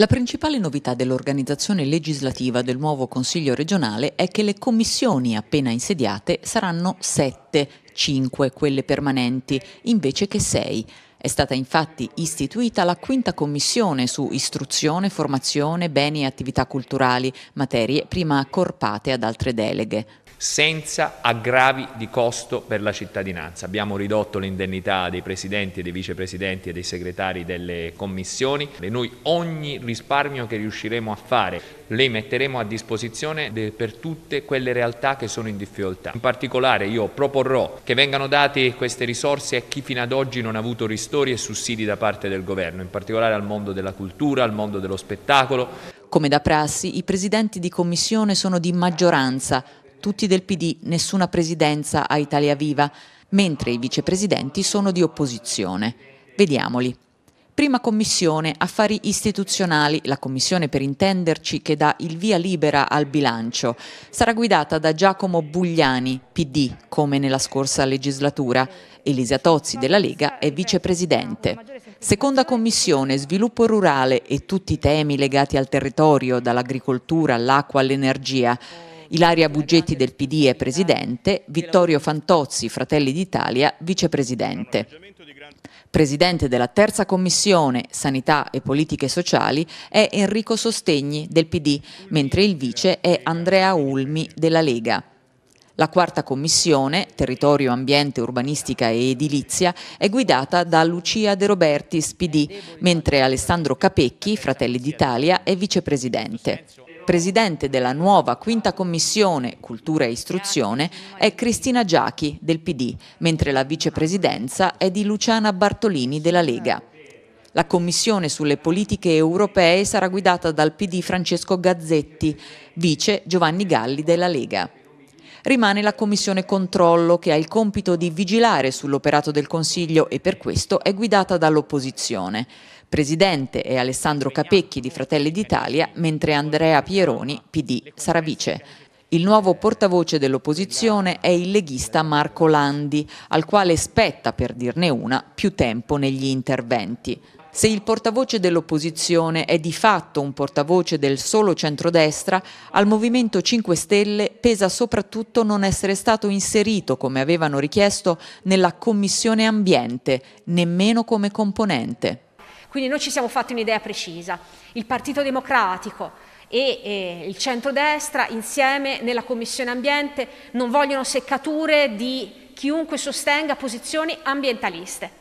La principale novità dell'organizzazione legislativa del nuovo Consiglio regionale è che le commissioni appena insediate saranno sette, cinque quelle permanenti, invece che sei. È stata infatti istituita la quinta commissione su istruzione, formazione, beni e attività culturali, materie prima accorpate ad altre deleghe. Senza aggravi di costo per la cittadinanza. Abbiamo ridotto l'indennità dei presidenti, dei vicepresidenti e dei segretari delle commissioni. E noi ogni risparmio che riusciremo a fare le metteremo a disposizione per tutte quelle realtà che sono in difficoltà. In particolare io proporrò che vengano date queste risorse a chi fino ad oggi non ha avuto ristori e sussidi da parte del governo, in particolare al mondo della cultura, al mondo dello spettacolo. Come da prassi, i presidenti di commissione sono di maggioranza, tutti del PD, nessuna presidenza a Italia Viva, mentre i vicepresidenti sono di opposizione. Vediamoli. Prima commissione, affari istituzionali, la commissione per intenderci che dà il via libera al bilancio, sarà guidata da Giacomo Bugliani, PD, come nella scorsa legislatura. Elisa Tozzi della Lega è vicepresidente. Seconda commissione, sviluppo rurale e tutti i temi legati al territorio, dall'agricoltura all'acqua all'energia. Ilaria Buggetti del PD è presidente, Vittorio Fantozzi, Fratelli d'Italia, vicepresidente. Presidente della terza commissione Sanità e Politiche Sociali è Enrico Sostegni del PD, mentre il vice è Andrea Ulmi della Lega. La quarta commissione, Territorio, Ambiente, Urbanistica e Edilizia, è guidata da Lucia De Robertis, PD, mentre Alessandro Capecchi, Fratelli d'Italia, è vicepresidente. Presidente della nuova quinta commissione Cultura e Istruzione è Cristina Giachi del PD, mentre la vicepresidenza è di Luciana Bartolini della Lega. La commissione sulle politiche europee sarà guidata dal PD Francesco Gazzetti, vice Giovanni Galli della Lega rimane la Commissione Controllo che ha il compito di vigilare sull'operato del Consiglio e per questo è guidata dall'opposizione. Presidente è Alessandro Capecchi di Fratelli d'Italia, mentre Andrea Pieroni, PD, sarà vice. Il nuovo portavoce dell'opposizione è il leghista Marco Landi, al quale spetta, per dirne una, più tempo negli interventi. Se il portavoce dell'opposizione è di fatto un portavoce del solo centrodestra, al Movimento 5 Stelle pesa soprattutto non essere stato inserito, come avevano richiesto, nella Commissione Ambiente, nemmeno come componente. Quindi noi ci siamo fatti un'idea precisa. Il Partito Democratico e eh, il centrodestra insieme nella Commissione Ambiente non vogliono seccature di chiunque sostenga posizioni ambientaliste.